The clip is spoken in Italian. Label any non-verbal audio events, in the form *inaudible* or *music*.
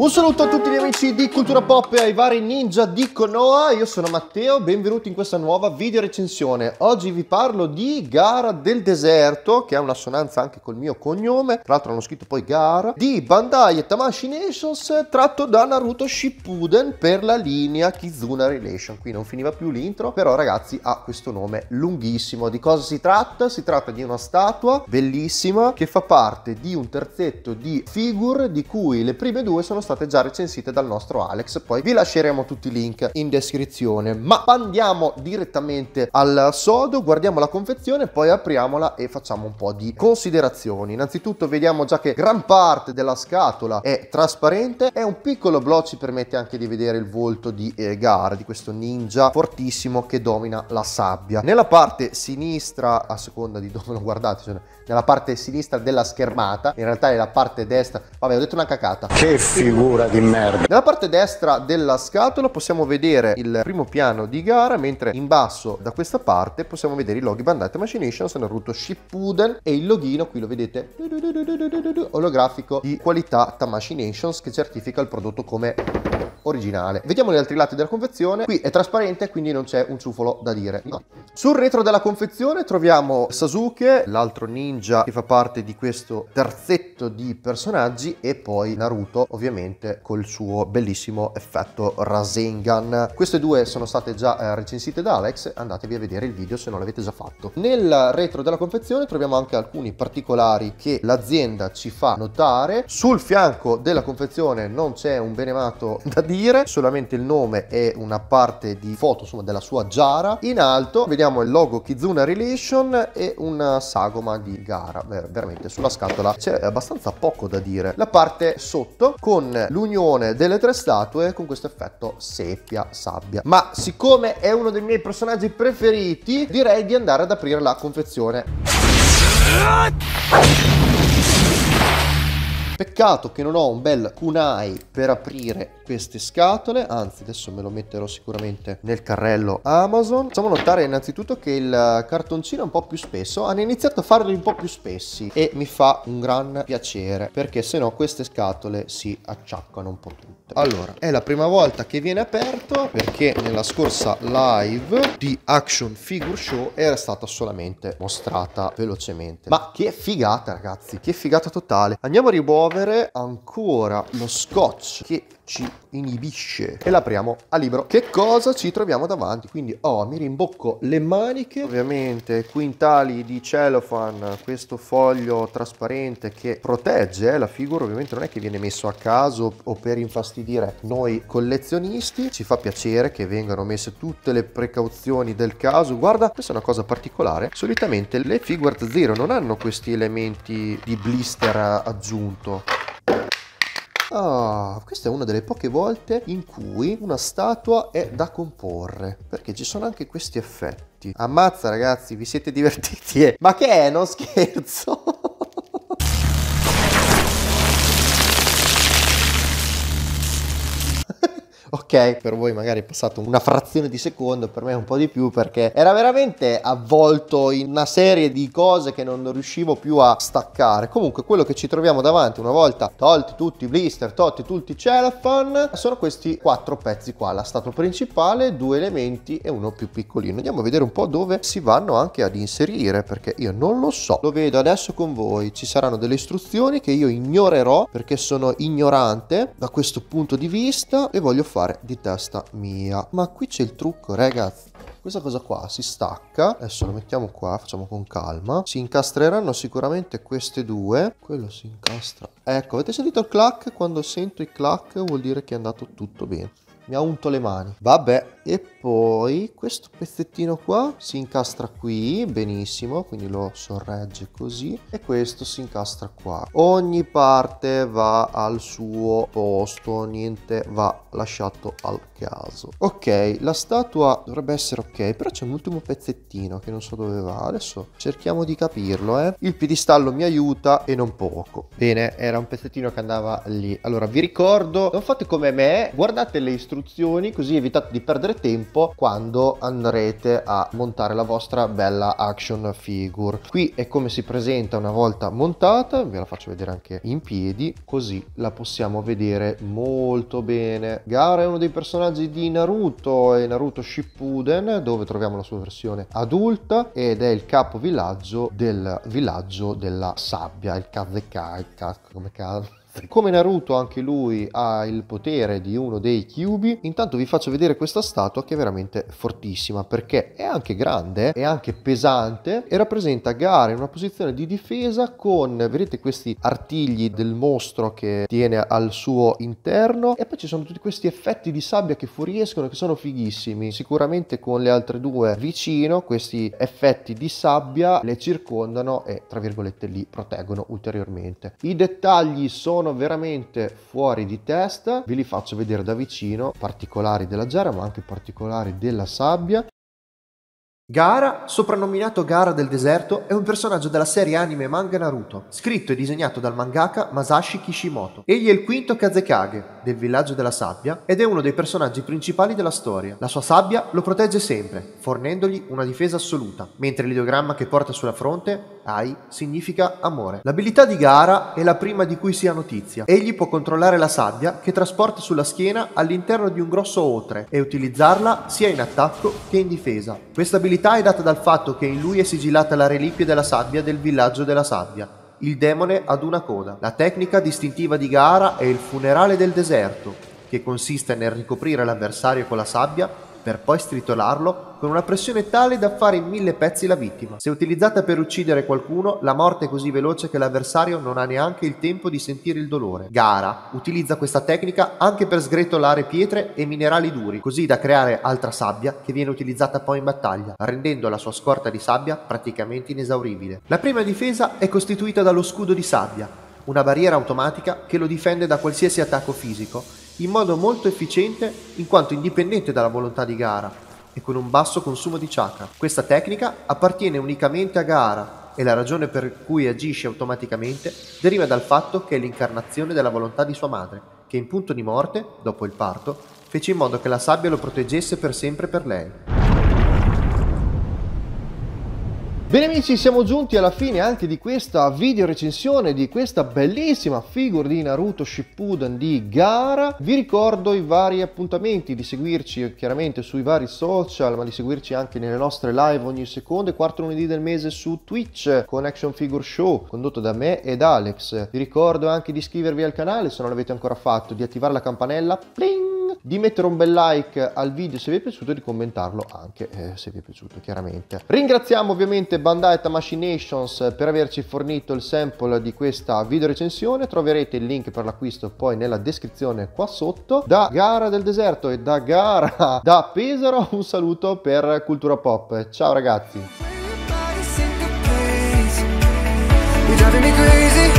Un saluto a tutti gli amici di Cultura Pop e ai vari ninja di Konoha, io sono Matteo, benvenuti in questa nuova video recensione. Oggi vi parlo di Gara del Deserto, che ha un'assonanza anche col mio cognome, tra l'altro hanno scritto poi Gara, di Bandai e Tamashi Nations tratto da Naruto Shippuden per la linea Kizuna Relation. Qui non finiva più l'intro, però ragazzi ha questo nome lunghissimo. Di cosa si tratta? Si tratta di una statua bellissima che fa parte di un terzetto di figure di cui le prime due sono state state già recensite dal nostro Alex, poi vi lasceremo tutti i link in descrizione. Ma andiamo direttamente al sodo, guardiamo la confezione, poi apriamola e facciamo un po' di considerazioni. Innanzitutto vediamo già che gran parte della scatola è trasparente è un piccolo blocco ci permette anche di vedere il volto di eh, Gar, di questo ninja fortissimo che domina la sabbia. Nella parte sinistra, a seconda di dove lo guardate, cioè nella parte sinistra della schermata, in realtà è la parte destra, vabbè ho detto una cacata. Che figura! figura di merda. Nella parte destra della scatola possiamo vedere il primo piano di gara, mentre in basso da questa parte possiamo vedere i loghi Bandai Machinations, Naruto Shippuden e il loghino, qui lo vedete, olografico di qualità Tamashii Nations che certifica il prodotto come originale. Vediamo gli altri lati della confezione. Qui è trasparente, quindi non c'è un ciufolo da dire. No. Sul retro della confezione troviamo Sasuke, l'altro ninja che fa parte di questo terzetto di personaggi e poi Naruto, ovviamente col suo bellissimo effetto Rasengan. Queste due sono state già eh, recensite da Alex, andatevi a vedere il video se non l'avete già fatto. Nel retro della confezione troviamo anche alcuni particolari che l'azienda ci fa notare. Sul fianco della confezione non c'è un benemato *laughs* da dire seguire, solamente il nome e una parte di foto insomma, della sua giara. In alto vediamo il logo Kizuna Relation e una sagoma di gara. Ver veramente sulla scatola c'è abbastanza poco da dire. La parte sotto con l'unione delle tre statue con questo effetto seppia sabbia. Ma siccome è uno dei miei personaggi preferiti, direi di andare ad aprire la confezione. Peccato che non ho un bel kunai per aprire queste scatole anzi adesso me lo metterò sicuramente nel carrello Amazon facciamo notare innanzitutto che il cartoncino è un po' più spesso hanno iniziato a farli un po' più spessi e mi fa un gran piacere perché se no queste scatole si acciaccano un po' tutte allora è la prima volta che viene aperto perché nella scorsa live di Action Figure Show era stata solamente mostrata velocemente ma che figata ragazzi che figata totale andiamo a rimuovere ancora lo scotch che ci inibisce e l'apriamo a libro che cosa ci troviamo davanti quindi oh mi rimbocco le maniche ovviamente quintali di cellophane questo foglio trasparente che protegge la figura ovviamente non è che viene messo a caso o per infastidire noi collezionisti ci fa piacere che vengano messe tutte le precauzioni del caso guarda questa è una cosa particolare solitamente le figure zero non hanno questi elementi di blister aggiunto Ah, questa è una delle poche volte in cui una statua è da comporre, perché ci sono anche questi effetti. Ammazza ragazzi, vi siete *laughs* divertiti? Eh? Ma che è? Non scherzo! ok, per voi magari è passato una frazione di secondo, per me un po' di più perché era veramente avvolto in una serie di cose che non riuscivo più a staccare. Comunque quello che ci troviamo davanti una volta tolti tutti i blister, tolti tutti i cellophane, sono questi quattro pezzi qua, la statua principale, due elementi e uno più piccolino. Andiamo a vedere un po' dove si vanno anche ad inserire perché io non lo so. Lo vedo adesso con voi, ci saranno delle istruzioni che io ignorerò perché sono ignorante da questo punto di vista e voglio fare fare di testa mia. Ma qui c'è il trucco, ragazzi. Questa cosa qua si stacca, adesso lo mettiamo qua, facciamo con calma. Si incastreranno sicuramente queste due. Quello si incastra. Ecco, avete sentito il clack? Quando sento i clack vuol dire che è andato tutto bene mi ha unto le mani. Vabbè, e poi questo pezzettino qua si incastra qui, benissimo, quindi lo sorregge così e questo si incastra qua. Ogni parte va al suo posto, niente va lasciato al caso. Ok, la statua dovrebbe essere ok, però c'è un ultimo pezzettino che non so dove va. Adesso cerchiamo di capirlo, eh. Il piedistallo mi aiuta e non poco. Bene, era un pezzettino che andava lì. Allora, vi ricordo, non fate come me, guardate le istruzioni così evitate di perdere tempo quando andrete a montare la vostra bella action figure. Qui è come si presenta una volta montata, ve la faccio vedere anche in piedi, così la possiamo vedere molto bene. Gara è uno dei personaggi personaggi di Naruto e Naruto Shippuden, dove troviamo la sua versione adulta, ed è il capo villaggio del villaggio della sabbia, il Kazekai, come cazzo come Naruto anche lui ha il potere di uno dei Kyubi, intanto vi faccio vedere questa statua che è veramente fortissima perché è anche grande, è anche pesante e rappresenta Gara in una posizione di difesa con, vedete questi artigli del mostro che tiene al suo interno e poi ci sono tutti questi effetti di sabbia che fuoriescono che sono fighissimi, sicuramente con le altre due vicino questi effetti di sabbia le circondano e tra virgolette li proteggono ulteriormente. I dettagli sono sono veramente fuori di testa ve li faccio vedere da vicino particolari della gara ma anche particolari della sabbia Gara, soprannominato Gara del deserto, è un personaggio della serie anime manga Naruto, scritto e disegnato dal mangaka Masashi Kishimoto. Egli è il quinto Kazekage, del villaggio della sabbia ed è uno dei personaggi principali della storia. La sua sabbia lo protegge sempre, fornendogli una difesa assoluta, mentre l'ideogramma che porta sulla fronte Ai significa amore. L'abilità di Gaara è la prima di cui si ha notizia. Egli può controllare la sabbia che trasporta sulla schiena all'interno di un grosso otre e utilizzarla sia in attacco che in difesa. Questa abilità è data dal fatto che in lui è sigillata la reliquia della sabbia del villaggio della sabbia, il demone ad una coda. La tecnica distintiva di Gaara è il funerale del deserto, che consiste nel ricoprire l'avversario con la sabbia per poi stritolarlo con una pressione tale da fare in mille pezzi la vittima. Se utilizzata per uccidere qualcuno, la morte è così veloce che l'avversario non ha neanche il tempo di sentire il dolore. Gara utilizza questa tecnica anche per sgretolare pietre e minerali duri, così da creare altra sabbia che viene utilizzata poi in battaglia, rendendo la sua scorta di sabbia praticamente inesauribile. La prima difesa è costituita dallo scudo di sabbia, una barriera automatica che lo difende da qualsiasi attacco fisico in modo molto efficiente in quanto indipendente dalla volontà di gara e con un basso consumo di chakra. Questa tecnica appartiene unicamente a gara e la ragione per cui agisce automaticamente deriva dal fatto che è l'incarnazione della volontà di sua madre, che in punto di morte, dopo il parto, fece in modo che la sabbia lo proteggesse per sempre per lei. Bene amici, siamo giunti alla fine anche di questa video recensione di questa bellissima figure di Naruto Shippuden di Gara. Vi ricordo i vari appuntamenti, di seguirci chiaramente sui vari social, ma di seguirci anche nelle nostre live ogni secondo e quarto lunedì del mese su Twitch con Action Figure Show, condotto da me ed Alex. Vi ricordo anche di iscrivervi al canale se non l'avete ancora fatto, di attivare la campanella, pling! di mettere un bel like al video se vi è piaciuto e di commentarlo anche eh, se vi è piaciuto chiaramente. Ringraziamo ovviamente Bandai Machinations per averci fornito il sample di questa video recensione, troverete il link per l'acquisto poi nella descrizione qua sotto. Da Gara del Deserto e da Gara *laughs* da Pesaro un saluto per Cultura Pop, ciao ragazzi!